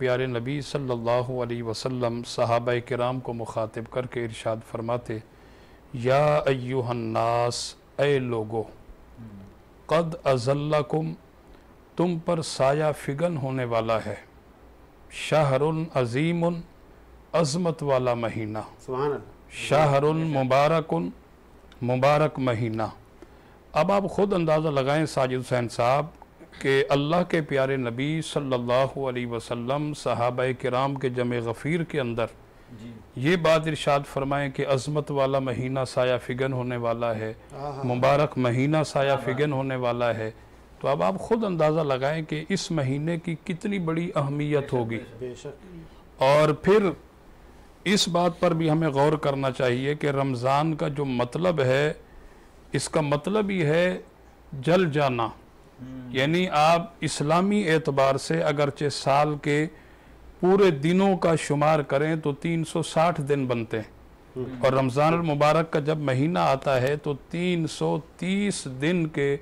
प्यारे नबी सल्लल्लाहु अलैहि वसल्लम सहाबा कराम को मुखातिब करके इरशाद फरमाते या अयुहन्नास ए लोगो कद अजल्लाकुम तुम पर साया फिगन होने वाला है शाहरुन अजीमुन अजमत वाला महीना शाहरुन मुबारकुन मुबारक महीना अब आप ख़ुद अंदाज़ा लगाएं साजिद हुसैन साहब कि अल्लाह के प्यारे नबी सल्लल्लाहु अलैहि वसल्लम सहाबा कराम के जम गफ़ीर के अंदर ये बात इरशाद फरमाएं कि अजमत वाला महीना साया फिगन होने वाला है मुबारक महीना साया फिगन होने वाला है तो अब आप ख़ुद अंदाज़ा लगाएं कि इस महीने की कितनी बड़ी अहमियत होगी और फिर इस बात पर भी हमें गौर करना चाहिए कि रमज़ान का जो मतलब है इसका मतलब ही है जल जाना यानी आप इस्लामी एतबार से अगरचे साल के पूरे दिनों का शुमार करें तो 360 दिन बनते हैं हम्म। और रमज़ान मुबारक का जब महीना आता है तो 330 दिन के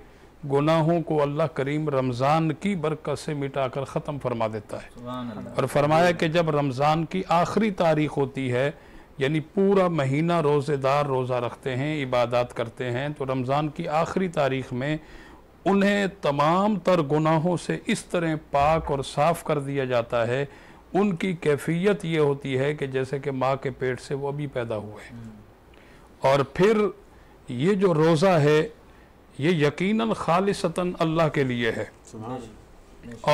गुनाहों को अल्लाह करीम रमज़ान की बरकत से मिटाकर ख़त्म फरमा देता है और फरमाया कि जब रमज़ान की आखिरी तारीख होती है यानी पूरा महीना रोज़ेदार रोज़ा रखते हैं इबादत करते हैं तो रमज़ान की आखिरी तारीख में उन्हें तमाम तर गुनाहों से इस तरह पाक और साफ़ कर दिया जाता है उनकी कैफियत ये होती है कि जैसे कि माँ के पेट से वो अभी पैदा हुए और फिर ये जो रोज़ा है ये यकीनन खालिसतन अल्लाह के लिए है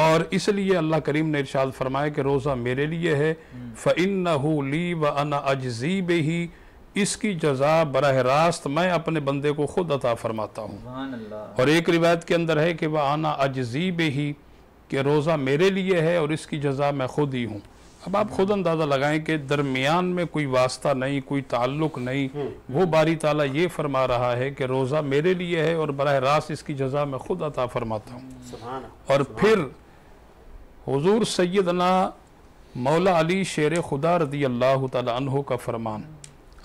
और इसलिए अल्लाह करीम ने इरशाद फरमाया कि रोज़ा मेरे लिए है हम्म। फ़िन ली व अना अजजीब ही इसकी जजा बरह रास्त मैं अपने बंदे को खुद अता फरमाता हूँ और एक रिवायत के अंदर है कि वह आना अजीब ही कि रोज़ा मेरे लिए है और इसकी जजा मैं खुद ही हूँ अब आप खुद अंदाज़ा लगाएं कि दरमियान में कोई वास्ता नहीं कोई ताल्लुक नहीं वो बारी ताला ये फरमा रहा है कि रोज़ा मेरे लिए है और बरह रास्त इसकी जजा मैं खुद अता फरमाता हूँ और फिर हजूर सैदना मौला अली शेर खुदा रदी अल्लाह तहों का फरमान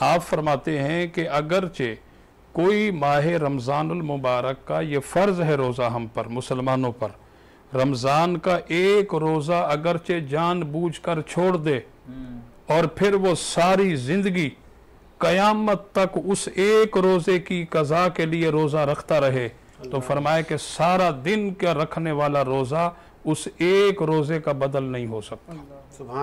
आप फरमाते हैं कि अगरचे कोई माह रमज़ानमबारक का ये फ़र्ज़ है रोज़ा हम पर मुसलमानों पर रमज़ान का एक रोज़ा अगरचे जान बूझ कर छोड़ दे हम्म। और फिर वो सारी ज़िंदगी क़यामत तक उस एक रोज़े की कज़ा के लिए रोज़ा रखता रहे तो फरमाए कि सारा दिन का रखने वाला रोज़ा उस एक रोज़े का बदल नहीं हो सकता